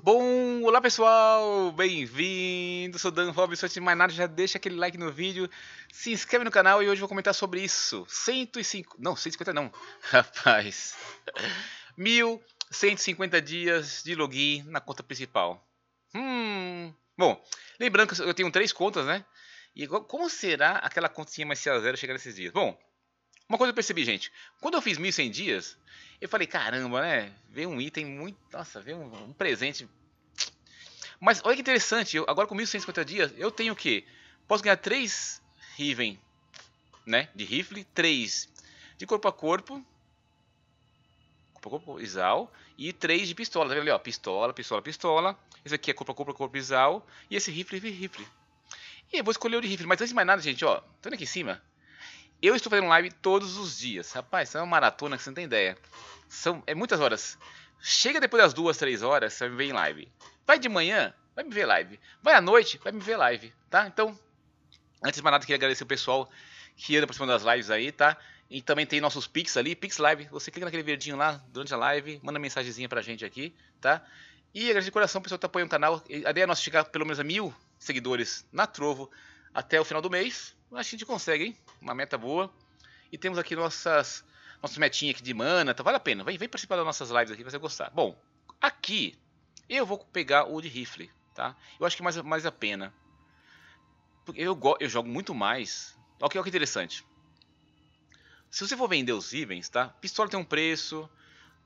Bom, olá pessoal, bem-vindo, sou Dan Robson, antes de mais nada já deixa aquele like no vídeo, se inscreve no canal e hoje vou comentar sobre isso, 105, não, 150 não, rapaz, 1150 dias de login na conta principal. Hum, bom, lembrando que eu tenho três contas, né, e como será aquela continha mais 0 chegar nesses dias? Bom, uma coisa eu percebi, gente. Quando eu fiz 1.100 dias, eu falei, caramba, né? Veio um item muito... Nossa, veio um, um presente. Mas olha que interessante. Eu, agora com 1.150 dias, eu tenho o quê? Posso ganhar 3 Riven, né? De rifle. 3 de corpo a corpo. Corpo a corpo, Isal. E 3 de pistola. Tá vendo ali, ó? Pistola, pistola, pistola. Esse aqui é corpo a corpo, corpo Isal. E esse rifle, rifle, rifle. E eu vou escolher o de rifle. Mas antes de mais nada, gente, ó. Tá vendo aqui em cima? Eu estou fazendo live todos os dias. Rapaz, isso é uma maratona que você não tem ideia. São, é muitas horas. Chega depois das duas, três horas, você vai me ver em live. Vai de manhã, vai me ver live. Vai à noite, vai me ver live, tá? Então, antes de mais nada, queria agradecer o pessoal que anda participando das lives aí, tá? E também tem nossos Pix ali, Pix Live. Você clica naquele verdinho lá durante a live, manda mensagenzinha pra gente aqui, tá? E agradeço de coração o pessoal que tá apoia o canal. A ideia é nós chegar pelo menos a mil seguidores na Trovo até o final do mês acho que a gente consegue, hein? Uma meta boa. E temos aqui nossas nossas metinhas aqui de mana, então Vale a pena. Vem, vem participar das nossas lives aqui, você vai gostar. Bom, aqui eu vou pegar o de rifle, tá? Eu acho que é mais, mais a pena. Porque eu, eu jogo muito mais. Olha que, olha que interessante. Se você for vender os itens, tá? Pistola tem um preço,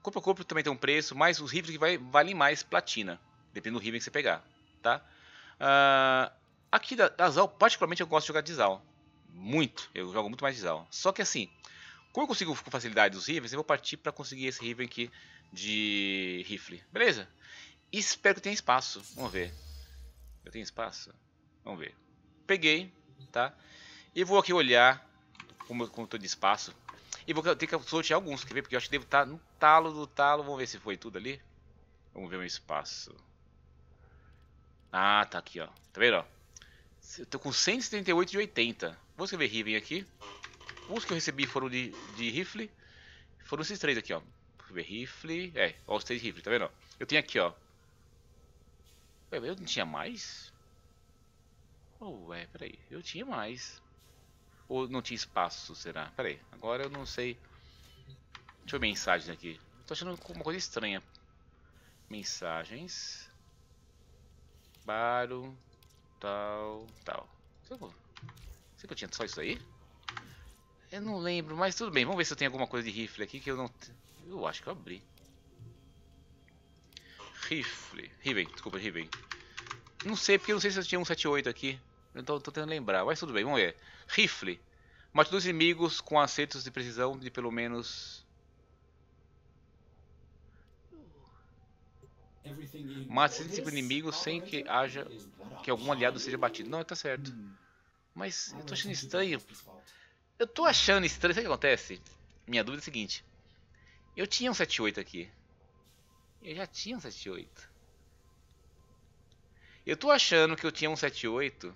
corpo a corpo também tem um preço, mas os rifles que vai, valem mais platina, dependendo do rifle que você pegar, tá? Uh, aqui da, da Zal, particularmente eu gosto de jogar de Zal. Muito. Eu jogo muito mais de Só que assim, como eu consigo com facilidade os Rivens, eu vou partir para conseguir esse Riven aqui de rifle. Beleza? Espero que tenha espaço. Vamos ver. Eu tenho espaço? Vamos ver. Peguei, tá? E vou aqui olhar como, como eu tô de espaço. E vou ter que sortear alguns, quer ver? Porque eu acho que devo estar tá no talo do talo. Vamos ver se foi tudo ali. Vamos ver meu espaço. Ah, tá aqui, ó. Tá vendo, ó? Eu tô com 178 de 80. Vou escrever Riven aqui. Os que eu recebi foram de, de rifle. Foram esses três aqui, ó. Rifle. É, ó, os três rifles, tá vendo? Eu tenho aqui, ó. eu não tinha mais? ué, peraí. Eu tinha mais. Ou não tinha espaço, será? Peraí, agora eu não sei. Deixa eu ver mensagens aqui. tô achando uma coisa estranha. Mensagens. Baro. Tal, tal. Tá Será que eu tinha só isso aí? Eu não lembro, mas tudo bem. Vamos ver se eu tenho alguma coisa de rifle aqui que eu não... Eu acho que eu abri. Rifle. Riven, desculpa, Riven. Não sei, porque eu não sei se eu tinha um 78 aqui. Eu tô, tô tentando lembrar, mas tudo bem, vamos ver. Rifle. Mate dois inimigos com acertos de precisão de pelo menos... Mate 105 inimigos sem que haja... Que algum aliado seja batido. Não, tá certo. Mas ah, eu tô achando estranho. Eu tô achando estranho. Sabe o que acontece? Minha dúvida é a seguinte. Eu tinha um 78 aqui. Eu já tinha um 78. Eu tô achando que eu tinha um 78.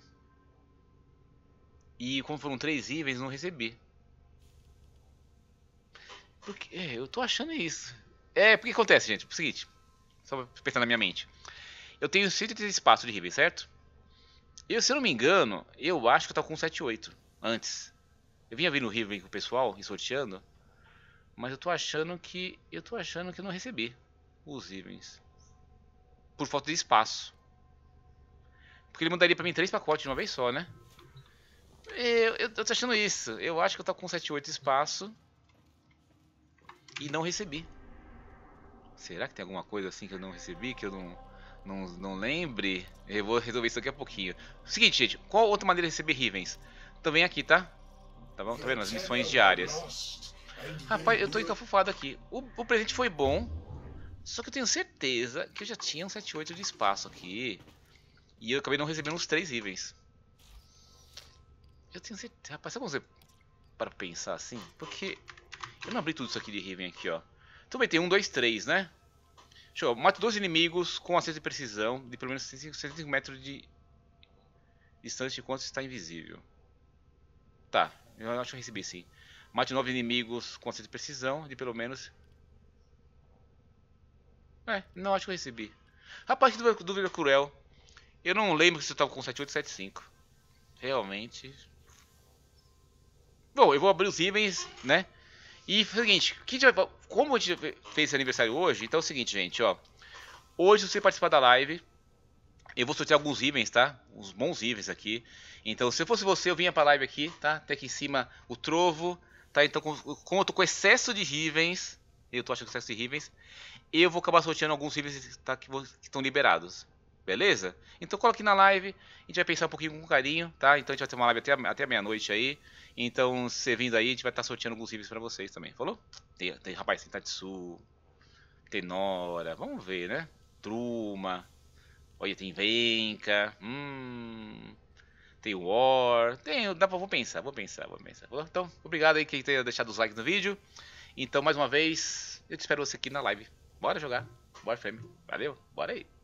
E como foram três níveis, não recebi. Porque, é, eu tô achando isso. É, porque acontece, gente. É o seguinte. Só pra pensar na minha mente. Eu tenho 130 espaços de níveis, certo? Eu, se eu não me engano, eu acho que eu tava com 7,8 antes. Eu vinha vindo o Riven com o pessoal e sorteando. Mas eu tô achando que. Eu tô achando que eu não recebi os Rivens. Por falta de espaço. Porque ele mandaria pra mim três pacotes de uma vez só, né? Eu, eu, eu tô achando isso. Eu acho que eu tô com 7,8 espaço. E não recebi. Será que tem alguma coisa assim que eu não recebi? Que eu não não, não lembre, eu vou resolver isso daqui a pouquinho. Seguinte, gente, qual outra maneira de receber Rivens? Também então aqui, tá? Tá bom? Tá vendo? As missões diárias. Rapaz, eu tô encafufado então aqui. O, o presente foi bom, só que eu tenho certeza que eu já tinha um 7-8 de espaço aqui. E eu acabei não recebendo os três Rivens. Eu tenho certeza. Rapaz, sabe como você para pensar assim? Porque eu não abri tudo isso aqui de Riven aqui, ó. Também tem um, dois, três, né? Show. Mata dois inimigos com acerto de precisão de pelo menos 65 metros de distância enquanto está invisível. Tá, eu acho que eu recebi sim. Mate nove inimigos com acerto de precisão de pelo menos... É, não acho que eu recebi. Rapaz, dúvida, dúvida cruel. Eu não lembro se eu estava com 7875. Realmente... Bom, eu vou abrir os itens, né? E foi o seguinte, como a gente fez esse aniversário hoje, então é o seguinte, gente, ó. Hoje você participar da live, eu vou sortear alguns itens, tá? Uns bons itens aqui. Então, se eu fosse você, eu vinha pra live aqui, tá? Até aqui em cima o trovo, tá? Então, como eu tô com excesso de rivens, eu tô achando excesso de rivens, eu vou acabar sorteando alguns rivens tá, que estão liberados. Beleza? Então coloque na live, a gente vai pensar um pouquinho com carinho, tá? Então a gente vai ter uma live até, até meia-noite aí. Então, você vindo aí, a gente vai estar tá sorteando alguns livros pra vocês também, falou? Tem, tem rapaz, tem Tatsu, tem Nora, vamos ver, né? Truma, olha, tem Venka, hum... Tem War, tem, dá pra, vou pensar, vou pensar, vou pensar. Então, obrigado aí quem tenha deixado os likes no vídeo. Então, mais uma vez, eu te espero você aqui na live. Bora jogar, bora Fêmea, valeu, bora aí.